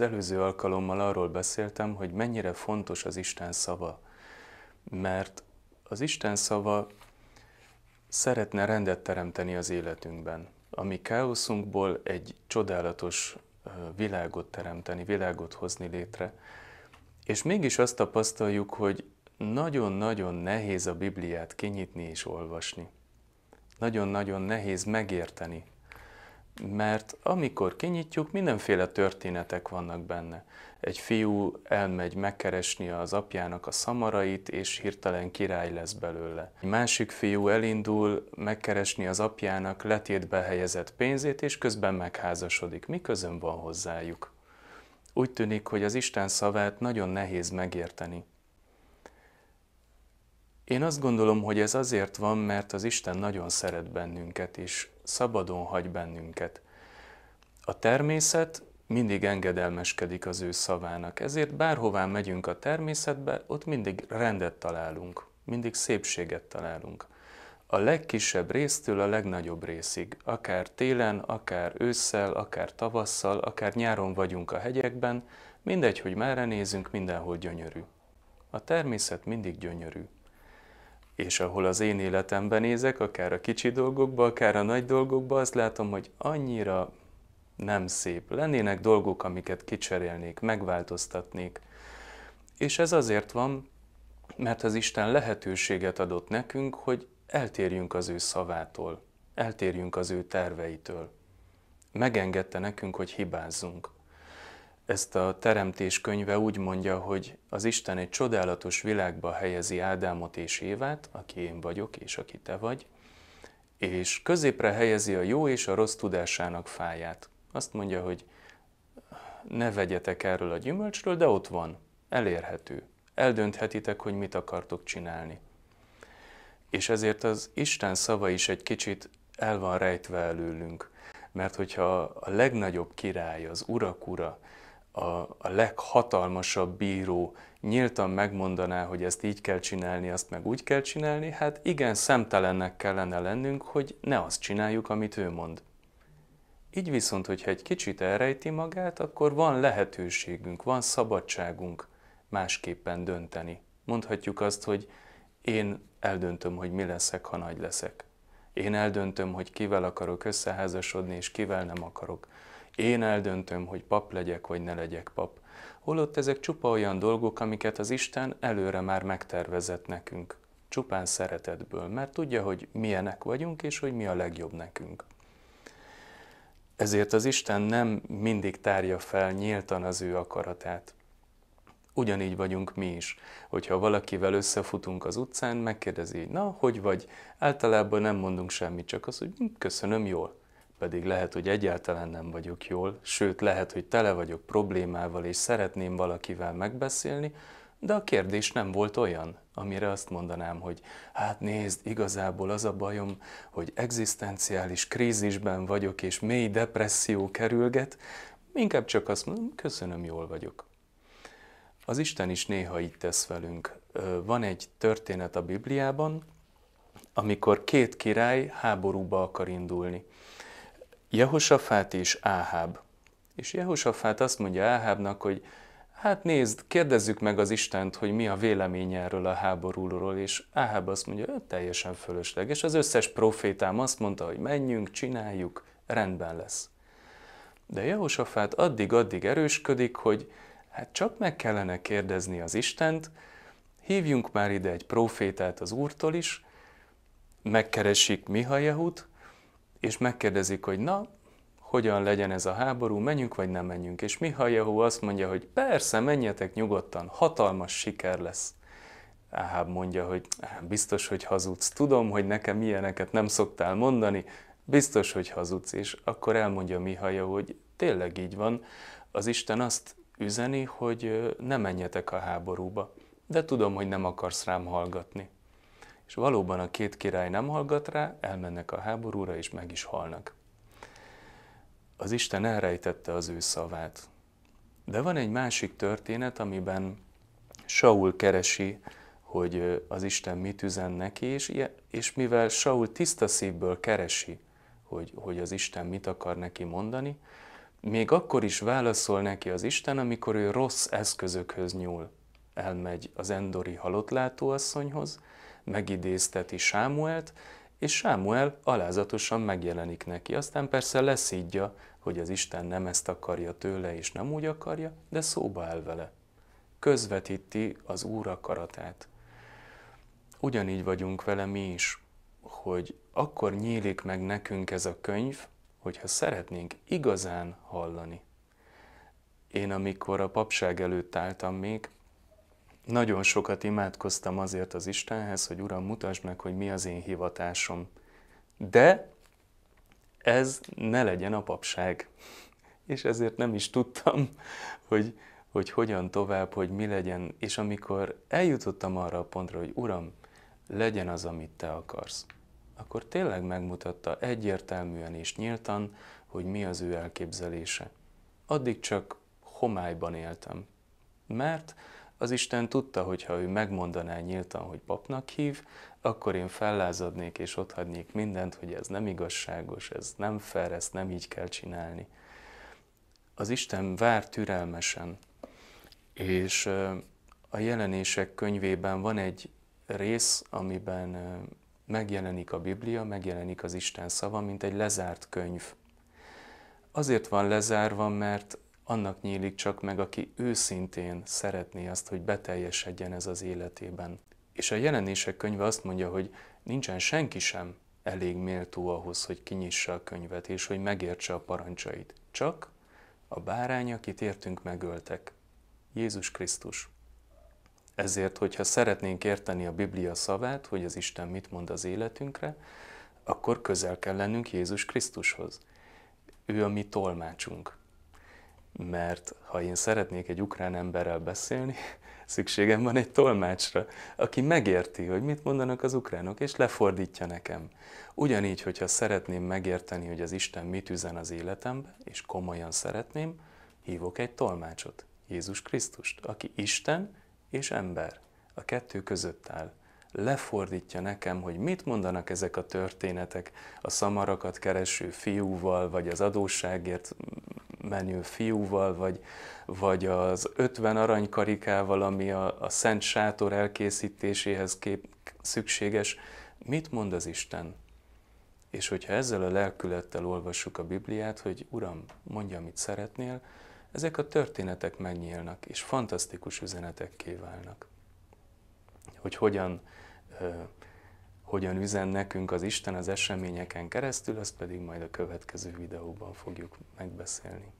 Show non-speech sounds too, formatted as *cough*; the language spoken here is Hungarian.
Az előző alkalommal arról beszéltem, hogy mennyire fontos az Isten szava, mert az Isten szava szeretne rendet teremteni az életünkben, ami káoszunkból egy csodálatos világot teremteni, világot hozni létre. És mégis azt tapasztaljuk, hogy nagyon-nagyon nehéz a Bibliát kinyitni és olvasni. Nagyon-nagyon nehéz megérteni mert amikor kinyitjuk, mindenféle történetek vannak benne. Egy fiú elmegy megkeresni az apjának a szamarait, és hirtelen király lesz belőle. Egy másik fiú elindul megkeresni az apjának letétbe helyezett pénzét, és közben megházasodik. Mi közön van hozzájuk? Úgy tűnik, hogy az Isten szavát nagyon nehéz megérteni. Én azt gondolom, hogy ez azért van, mert az Isten nagyon szeret bennünket, és szabadon hagy bennünket. A természet mindig engedelmeskedik az ő szavának, ezért bárhová megyünk a természetbe, ott mindig rendet találunk, mindig szépséget találunk. A legkisebb résztől a legnagyobb részig, akár télen, akár ősszel, akár tavasszal, akár nyáron vagyunk a hegyekben, mindegy, hogy merre nézünk, mindenhol gyönyörű. A természet mindig gyönyörű és ahol az én életemben nézek, akár a kicsi dolgokba, akár a nagy dolgokba, azt látom, hogy annyira nem szép. Lennének dolgok, amiket kicserélnék, megváltoztatnék. És ez azért van, mert az Isten lehetőséget adott nekünk, hogy eltérjünk az ő szavától, eltérjünk az ő terveitől. Megengedte nekünk, hogy hibázzunk ezt a teremtés könyve úgy mondja, hogy az Isten egy csodálatos világba helyezi Ádámot és Évát, aki én vagyok és aki te vagy, és középre helyezi a jó és a rossz tudásának fáját. Azt mondja, hogy ne vegyetek erről a gyümölcsről, de ott van, elérhető. Eldönthetitek, hogy mit akartok csinálni. És ezért az Isten szava is egy kicsit el van rejtve előlünk. Mert hogyha a legnagyobb király, az urakura. ura, a, a leghatalmasabb bíró nyíltan megmondaná, hogy ezt így kell csinálni, azt meg úgy kell csinálni, hát igen, szemtelennek kellene lennünk, hogy ne azt csináljuk, amit ő mond. Így viszont, hogyha egy kicsit elrejti magát, akkor van lehetőségünk, van szabadságunk másképpen dönteni. Mondhatjuk azt, hogy én eldöntöm, hogy mi leszek, ha nagy leszek. Én eldöntöm, hogy kivel akarok összeházasodni, és kivel nem akarok én eldöntöm, hogy pap legyek, vagy ne legyek pap. Holott ezek csupa olyan dolgok, amiket az Isten előre már megtervezett nekünk. Csupán szeretetből, mert tudja, hogy milyenek vagyunk, és hogy mi a legjobb nekünk. Ezért az Isten nem mindig tárja fel nyíltan az ő akaratát. Ugyanígy vagyunk mi is. Hogyha valakivel összefutunk az utcán, megkérdezi, na, hogy vagy? Általában nem mondunk semmit, csak az, hogy hm, köszönöm, jól pedig lehet, hogy egyáltalán nem vagyok jól, sőt lehet, hogy tele vagyok problémával és szeretném valakivel megbeszélni, de a kérdés nem volt olyan, amire azt mondanám, hogy hát nézd, igazából az a bajom, hogy egzisztenciális krízisben vagyok, és mély depresszió kerülget, inkább csak azt mondom, köszönöm, jól vagyok. Az Isten is néha így tesz velünk. Van egy történet a Bibliában, amikor két király háborúba akar indulni. Jehosafát és Áháb. És Jehosafát azt mondja Áhábnak, hogy hát nézd, kérdezzük meg az Istent, hogy mi a véleménye erről a háborúról, és Áháb azt mondja, hogy teljesen fölösleges. Az összes profétám azt mondta, hogy menjünk, csináljuk, rendben lesz. De Jehosafát addig-addig erősködik, hogy hát csak meg kellene kérdezni az Istent, hívjunk már ide egy profétát az Úrtól is, megkeresik Mihajehut, és megkérdezik, hogy na, hogyan legyen ez a háború, menjünk vagy nem menjünk. És Mihály Jehu azt mondja, hogy persze, menjetek nyugodtan, hatalmas siker lesz. Áháb mondja, hogy biztos, hogy hazudsz, tudom, hogy nekem ilyeneket nem szoktál mondani, biztos, hogy hazudsz. És akkor elmondja Mihály hogy tényleg így van, az Isten azt üzeni, hogy ne menjetek a háborúba, de tudom, hogy nem akarsz rám hallgatni és valóban a két király nem hallgat rá, elmennek a háborúra, és meg is halnak. Az Isten elrejtette az ő szavát. De van egy másik történet, amiben Saul keresi, hogy az Isten mit üzen neki, és, és mivel Saul tiszta szívből keresi, hogy, hogy az Isten mit akar neki mondani, még akkor is válaszol neki az Isten, amikor ő rossz eszközökhöz nyúl. Elmegy az endori látóasszonyhoz, megidézteti Sámuelt, és Sámuel alázatosan megjelenik neki. Aztán persze leszídja, hogy az Isten nem ezt akarja tőle, és nem úgy akarja, de szóba áll vele. Közvetíti az Úr akaratát. Ugyanígy vagyunk vele mi is, hogy akkor nyílik meg nekünk ez a könyv, hogyha szeretnénk igazán hallani. Én amikor a papság előtt álltam még, nagyon sokat imádkoztam azért az Istenhez, hogy Uram, mutasd meg, hogy mi az én hivatásom. De ez ne legyen a papság. És ezért nem is tudtam, hogy, hogy hogyan tovább, hogy mi legyen. És amikor eljutottam arra a pontra, hogy Uram, legyen az, amit Te akarsz, akkor tényleg megmutatta egyértelműen és nyíltan, hogy mi az ő elképzelése. Addig csak homályban éltem, mert az Isten tudta, hogy ha ő megmondaná nyíltan, hogy papnak hív, akkor én fellázadnék és otthagynék mindent, hogy ez nem igazságos, ez nem fair, ezt nem így kell csinálni. Az Isten vár türelmesen, és a jelenések könyvében van egy rész, amiben megjelenik a Biblia, megjelenik az Isten szava, mint egy lezárt könyv. Azért van lezárva, mert annak nyílik csak meg, aki őszintén szeretné azt, hogy beteljesedjen ez az életében. És a jelenések könyve azt mondja, hogy nincsen senki sem elég méltó ahhoz, hogy kinyissa a könyvet, és hogy megértse a parancsait. Csak a bárány, akit értünk megöltek. Jézus Krisztus. Ezért, hogyha szeretnénk érteni a Biblia szavát, hogy az Isten mit mond az életünkre, akkor közel kell lennünk Jézus Krisztushoz. Ő a mi tolmácsunk mert ha én szeretnék egy ukrán emberrel beszélni, *laughs* szükségem van egy tolmácsra, aki megérti, hogy mit mondanak az ukránok, és lefordítja nekem. Ugyanígy, hogyha szeretném megérteni, hogy az Isten mit üzen az életembe, és komolyan szeretném, hívok egy tolmácsot, Jézus Krisztust, aki Isten és ember. A kettő között áll. Lefordítja nekem, hogy mit mondanak ezek a történetek a szamarakat kereső fiúval, vagy az adósságért menő fiúval, vagy, vagy az 50 aranykarikával, ami a, a Szent Sátor elkészítéséhez kép, szükséges. Mit mond az Isten? És hogyha ezzel a lelkülettel olvassuk a Bibliát, hogy Uram, mondja, amit szeretnél, ezek a történetek megnyílnak, és fantasztikus üzenetek kiválnak. Hogy hogyan hogyan üzen nekünk az Isten az eseményeken keresztül, ezt pedig majd a következő videóban fogjuk megbeszélni.